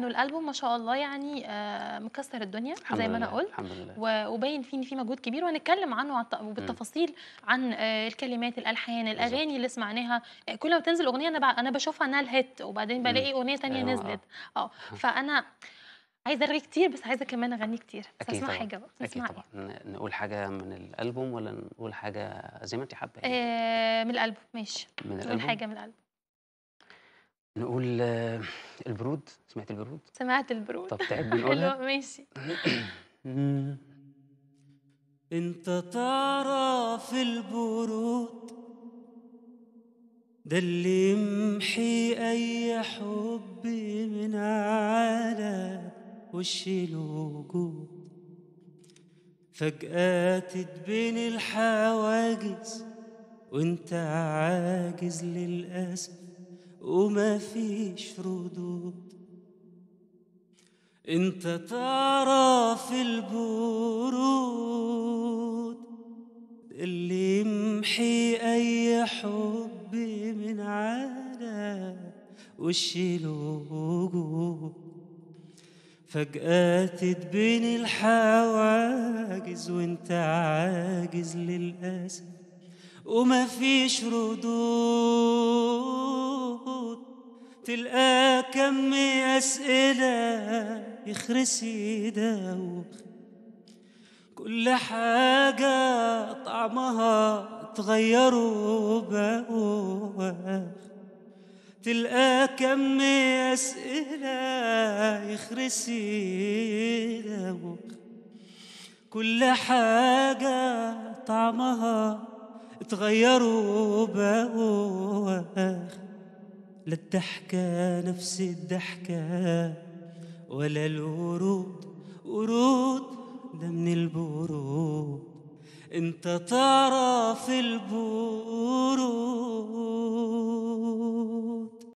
انه الالبوم ما شاء الله يعني آه، مكسر الدنيا زي ما انا قلت الحمد لله وباين فيه ان في مجهود كبير وهنتكلم عنه بالتفاصيل عن آه، الكلمات الالحان الاغاني اللي سمعناها كل ما بتنزل اغنيه انا انا بشوفها انها الهيت وبعدين بلاقي اغنيه ثانيه أيوة. نزلت آه. اه فانا عايزه اغني كتير بس عايزه كمان اغني كتير بس اسمع طبعًا. حاجه بقى اكيد طبعا نقول حاجه من الالبوم ولا نقول حاجه زي ما انت حابه من الالبوم ماشي من الالبوم حاجه من الالبوم نقول البرود سمعت البرود سمعت البرود طب تحب نقولها ماشي انت تعرف البرود ده اللي يمحي اي حب من على وش الوجود فجأة تتبين الحواجز وانت عاجز للأسف وما فيش ردود انت تعرف البرود اللي يمحي اي حب من على وشي الوجود فجأة تتبني الحواجز وانت عاجز للأسف وما فيش ردود تلقى كم أسئلة يخرس دوخ كل حاجة طعمها تغير بقوة تلقى كم أسئلة يخرس دوخ كل حاجة طعمها تغير بقوة لا الضحكة نفس الضحكة ولا الورود ورود ده من البرود انت تعرف البرود